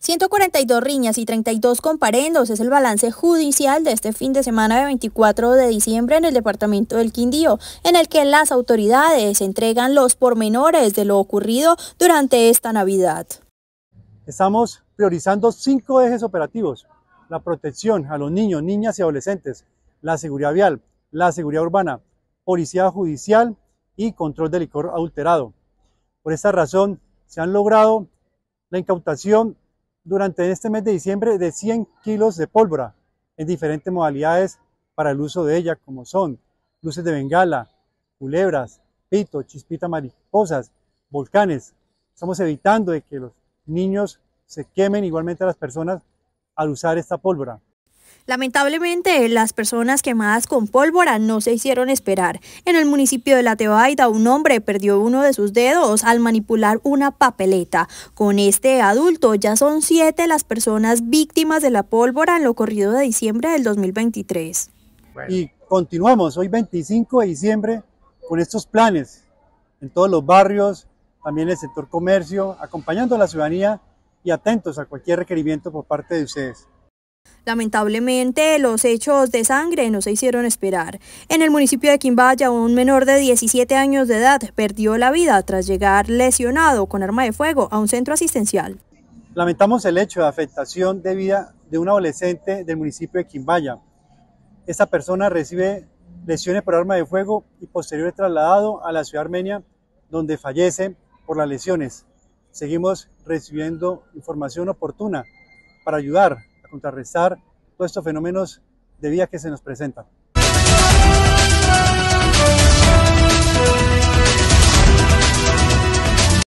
142 riñas y 32 comparendos es el balance judicial de este fin de semana de 24 de diciembre en el departamento del Quindío, en el que las autoridades entregan los pormenores de lo ocurrido durante esta Navidad. Estamos priorizando cinco ejes operativos. La protección a los niños, niñas y adolescentes, la seguridad vial, la seguridad urbana, policía judicial y control de licor adulterado. Por esta razón, se han logrado la incautación durante este mes de diciembre de 100 kilos de pólvora en diferentes modalidades para el uso de ella, como son luces de bengala, culebras, pito, chispita mariposas, volcanes. Estamos evitando de que los niños se quemen igualmente a las personas al usar esta pólvora. Lamentablemente, las personas quemadas con pólvora no se hicieron esperar. En el municipio de La Tebaida, un hombre perdió uno de sus dedos al manipular una papeleta. Con este adulto ya son siete las personas víctimas de la pólvora en lo corrido de diciembre del 2023. Y continuamos hoy 25 de diciembre con estos planes en todos los barrios, también en el sector comercio, acompañando a la ciudadanía y atentos a cualquier requerimiento por parte de ustedes. Lamentablemente, los hechos de sangre no se hicieron esperar. En el municipio de Quimbaya, un menor de 17 años de edad perdió la vida tras llegar lesionado con arma de fuego a un centro asistencial. Lamentamos el hecho de afectación de vida de un adolescente del municipio de Quimbaya. Esta persona recibe lesiones por arma de fuego y posterior trasladado a la ciudad armenia, donde fallece por las lesiones. Seguimos recibiendo información oportuna para ayudar contrarrestar todos estos fenómenos de vía que se nos presentan.